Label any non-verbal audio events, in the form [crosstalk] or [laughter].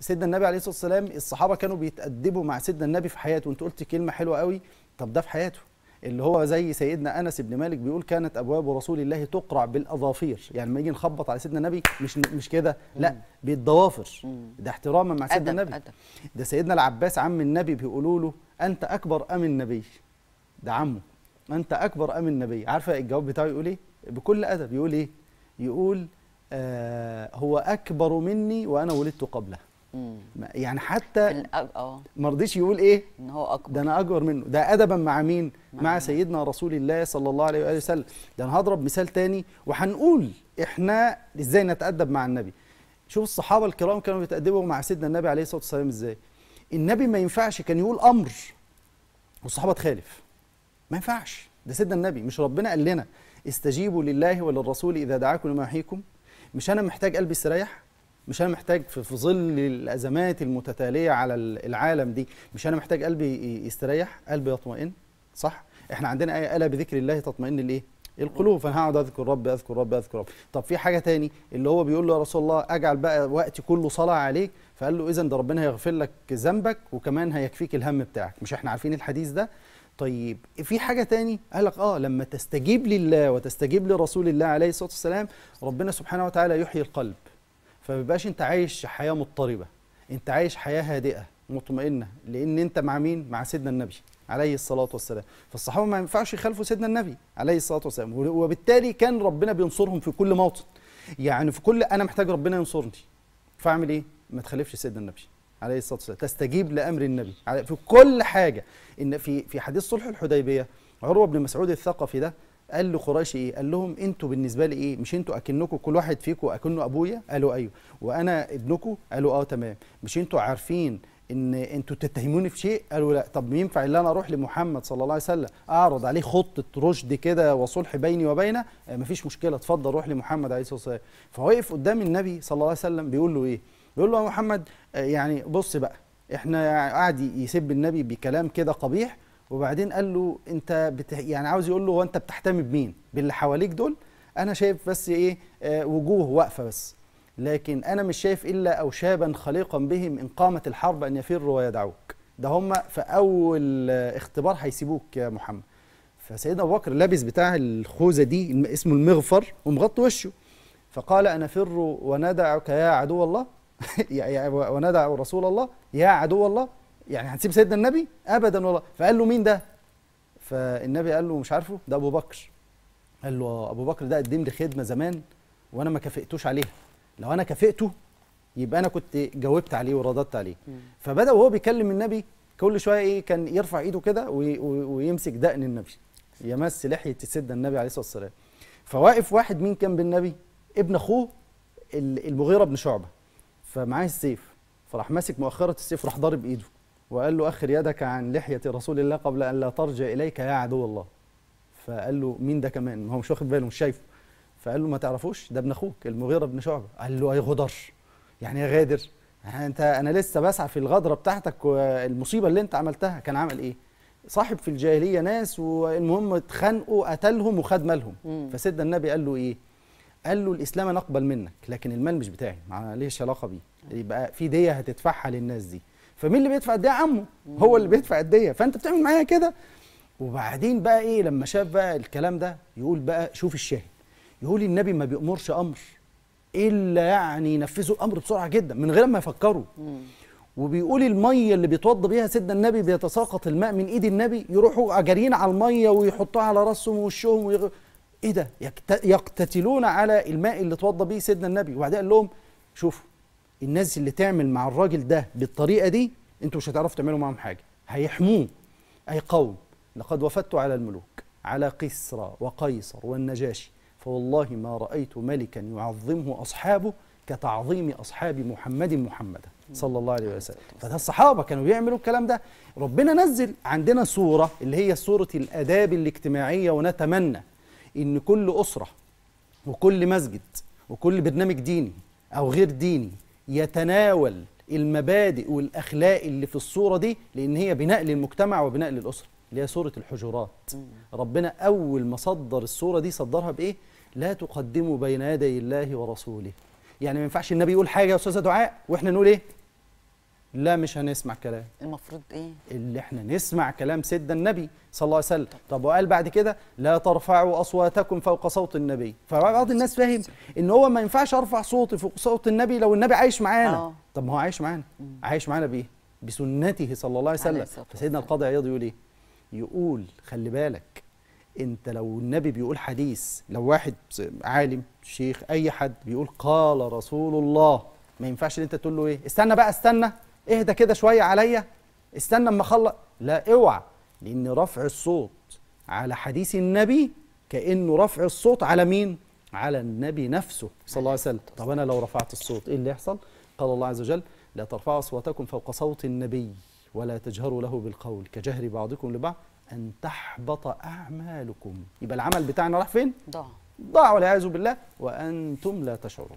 سيدنا النبي عليه الصلاه والسلام الصحابه كانوا بيتادبوا مع سيدنا النبي في حياته وانت قلت كلمه حلوه قوي طب ده في حياته اللي هو زي سيدنا انس بن مالك بيقول كانت ابواب رسول الله تقرع بالاظافير يعني لما يجي نخبط على سيدنا النبي مش مش كده لا بالضوافر ده احتراما مع سيدنا النبي ده سيدنا العباس عم النبي بيقولوا له انت اكبر ام النبي ده عمه انت اكبر ام النبي عارفه الجواب بتاعه يقول ايه بكل ادب يقول ايه يقول آه هو اكبر مني وانا ولدت قبله يعني حتى آه. ما رضيش يقول ايه ان هو اكبر ده انا اكبر منه ده ادبا مع مين مع, مع سيدنا رسول الله صلى الله عليه واله وسلم ده انا هضرب مثال تاني وهنقول احنا ازاي نتادب مع النبي شوف الصحابه الكرام كانوا بيتادبوا مع سيدنا النبي عليه الصلاه والسلام ازاي النبي ما ينفعش كان يقول امر والصحابه تخالف ما ينفعش ده سيدنا النبي مش ربنا قال لنا استجيبوا لله وللرسول اذا دعاكم لما يحييكم مش انا محتاج قلبي يستريح؟ مش انا محتاج في ظل الازمات المتتاليه على العالم دي مش انا محتاج قلبي يستريح قلبي يطمئن صح احنا عندنا ايه الا بذكر الله تطمئن الايه القلوب فانا هقعد اذكر ربي اذكر ربي اذكر ربي طب في حاجه تاني اللي هو بيقول له يا رسول الله اجعل بقى وقتي كله صلاه عليك فقال له اذا ده ربنا هيغفر لك ذنبك وكمان هيكفيك الهم بتاعك مش احنا عارفين الحديث ده طيب في حاجه تاني قال لك اه لما تستجيب لله وتستجيب لرسول الله عليه الصلاه والسلام ربنا سبحانه وتعالى يحيي القلب فما بيبقاش انت عايش حياه مضطربه انت عايش حياه هادئه مطمئنه لان انت مع مين مع سيدنا النبي عليه الصلاه والسلام فالصحابه ما ينفعش يخالفوا سيدنا النبي عليه الصلاه والسلام وبالتالي كان ربنا بينصرهم في كل موطن يعني في كل انا محتاج ربنا ينصرني فاعمل ايه ما تخالفش سيدنا النبي عليه الصلاه والسلام تستجيب لامر النبي في كل حاجه ان في في حديث صلح الحديبيه عروه بن مسعود الثقفي ده قال لقريش ايه قال لهم انتوا بالنسبه لي ايه مش انتوا اكنكم كل واحد فيكم اكنه ابويا قالوا ايوه وانا ابنكم قالوا اه تمام مش انتوا عارفين ان انتوا تتهموني في شيء قالوا لا طب ينفع ان انا اروح لمحمد صلى الله عليه وسلم اعرض عليه خطه رشد كده وصلح بيني وبينه آه مفيش مشكله اتفضل روح لمحمد عليه الصلاه والسلام فوقف قدام النبي صلى الله عليه وسلم بيقول له ايه بيقول له يا محمد آه، يعني بص بقى احنا قاعد يسب النبي بكلام كده قبيح وبعدين قال له انت بت... يعني عاوز يقول له هو انت بتحتمي بمين باللي حواليك دول انا شايف بس ايه آه وجوه واقفه بس لكن انا مش شايف الا اوشابا خليقا بهم ان قامت الحرب ان يفروا ويدعوك ده هم في اول آه، اختبار هيسيبوك يا محمد فسيدنا ابو بكر لابس بتاع الخوذه دي اسمه المغفر ومغطي وشه فقال انا فر وندعك يا عدو الله [laughs] وندع رسول الله يا عدو الله يعني هنسيب سيدنا النبي ابدا والله فقال له مين ده فالنبي قال له مش عارفه ده ابو بكر قال له آه، ابو بكر ده قدم لي خدمه زمان وانا ما كافئتوش عليها لو انا كافئته يبقى انا كنت جاوبت عليه ورددت عليه فبدا وهو بيكلم النبي كل شويه ايه كان يرفع ايده كده ويمسك دقن النبي يمس لحيه سيدنا النبي عليه الصلاه والسلام فواقف واحد مين كان بالنبي ابن اخوه المغيره بن شعبه فمعاه السيف فراح ماسك مؤخره السيف راح ضارب ايده وقال له أخر يدك عن لحية رسول الله قبل أن لا ترجع إليك يا عدو الله فقال له مين ده كمان هو مش واخد باله مش شايفه فقال له ما تعرفوش ده ابن أخوك المغيرة بن شعبة قال له أي غدر يعني يا غادر يعني انت انا لسه بسعى في الغدره بتاعتك والمصيبه اللي انت عملتها كان عامل ايه صاحب في الجاهليه ناس والمهم اتخانقوا قتلهم وخد مالهم فسيدنا النبي قال له ايه قال له الاسلام انا اقبل منك لكن المال مش بتاعي معلش علاقه بيه يبقى في ديه هتدفعها للناس دي فمين اللي بيدفع الديه عمه هو اللي بيدفع الديه فانت بتعمل معايا كده وبعدين بقى ايه لما شاف بقى الكلام ده يقول بقى شوف الشاهد يقول النبي ما بيأمرش امر الا يعني ينفذوا الامر بسرعه جدا من غير ما يفكروا وبيقول الميه اللي بيتوضى بيها سيدنا النبي بيتساقط الماء من ايد النبي يروحوا جاريين على الميه ويحطوها على راسهم ووشهم ويغ... ايه ده يقتتلون على الماء اللي اتوضى بيه سيدنا النبي وبعدين قال لهم شوفوا الناس اللي تعمل مع الراجل ده بالطريقه دي انتوا مش هتعرفوا تعملوا معاهم حاجه هيحموه اي قوم لقد وفدت على الملوك على قسرى وقيصر والنجاشي فوالله ما رايت ملكا يعظمه اصحابه كتعظيم اصحاب محمد محمدا صلى الله عليه وسلم فده الصحابه كانوا بيعملوا الكلام ده ربنا نزل عندنا صوره اللي هي صوره الاداب الاجتماعيه ونتمنى ان كل اسره وكل مسجد وكل برنامج ديني او غير ديني يتناول المبادئ والاخلاق اللي في الصوره دي لان هي بناء للمجتمع وبناء للاسره اللي هي سوره الحجرات ربنا اول ما صدر الصوره دي صدرها بايه لا تقدموا بين يدي الله ورسوله يعني ما ينفعش النبي يقول حاجه يا استاذه دعاء واحنا نقول ايه لا مش هنسمع كلام المفروض ايه اللي احنا نسمع كلام سيدنا النبي صلى الله عليه وسلم طب, طب وقال بعد كده لا ترفعوا اصواتكم فوق صوت النبي فبعض الناس فاهم ان هو ما ينفعش ارفع صوتي فوق صوت النبي لو النبي عايش معانا آه. طب ما هو عايش معانا عايش معانا بايه بسنته صلى الله عليه وسلم فسيدنا القاضي عياض يقول ايه يقول خلي بالك انت لو النبي بيقول حديث لو واحد عالم شيخ اي حد بيقول قال رسول الله ما ينفعش انت تقول له ايه استنى بقى استنى اهدى كده شويه عليا استنى اما اخلص لا اوعى لان رفع الصوت على حديث النبي كانه رفع الصوت على مين على النبي نفسه صلى الله عليه وسلم طب انا لو رفعت الصوت ايه اللي يحصل قال الله عز وجل لا ترفعوا اصواتكم فوق صوت النبي ولا تجهروا له بالقول كجهر بعضكم لبعض ان تحبط اعمالكم يبقى العمل بتاعنا راح فين ضاع ضاع والعياذ بالله وانتم لا تشعرون